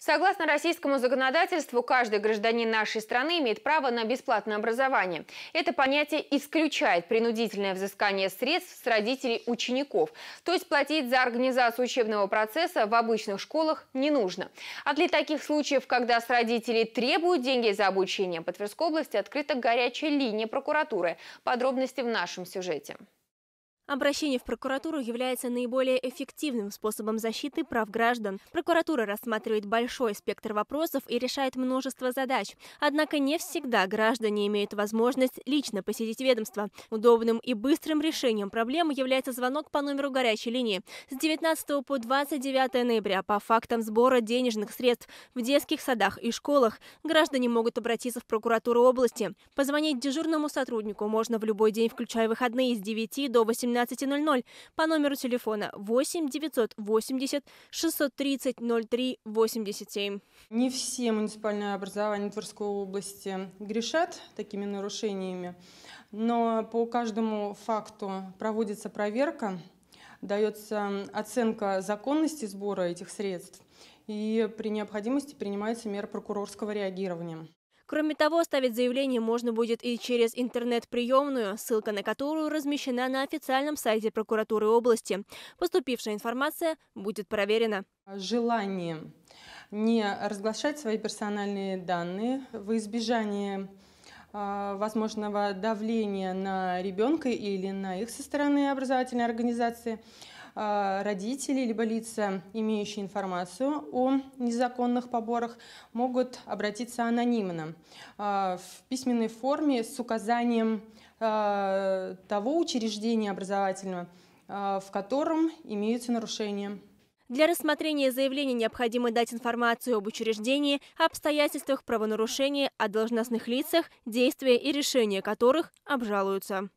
Согласно российскому законодательству, каждый гражданин нашей страны имеет право на бесплатное образование. Это понятие исключает принудительное взыскание средств с родителей учеников. То есть платить за организацию учебного процесса в обычных школах не нужно. А для таких случаев, когда с родителей требуют деньги за обучение, по Тверской области открыта горячая линия прокуратуры. Подробности в нашем сюжете. Обращение в прокуратуру является наиболее эффективным способом защиты прав граждан. Прокуратура рассматривает большой спектр вопросов и решает множество задач. Однако не всегда граждане имеют возможность лично посетить ведомство. Удобным и быстрым решением проблемы является звонок по номеру горячей линии с 19 по 29 ноября по фактам сбора денежных средств в детских садах и школах. Граждане могут обратиться в прокуратуру области. Позвонить дежурному сотруднику можно в любой день, включая выходные с 9 до 18 12.00 по номеру телефона 8 980 630 03 87. Не все муниципальные образования Тверской области грешат такими нарушениями, но по каждому факту проводится проверка, дается оценка законности сбора этих средств и при необходимости принимаются меры прокурорского реагирования. Кроме того, ставить заявление можно будет и через интернет-приемную, ссылка на которую размещена на официальном сайте прокуратуры области. Поступившая информация будет проверена. Желание не разглашать свои персональные данные во избежание а, возможного давления на ребенка или на их со стороны образовательной организации – а, родители либо лица, имеющие информацию о незаконных поборах, могут обратиться анонимно а, в письменной форме с указанием а, того учреждения образовательного, в котором имеются нарушения. Для рассмотрения заявления необходимо дать информацию об учреждении, обстоятельствах правонарушения, о должностных лицах, действия и решения которых обжалуются.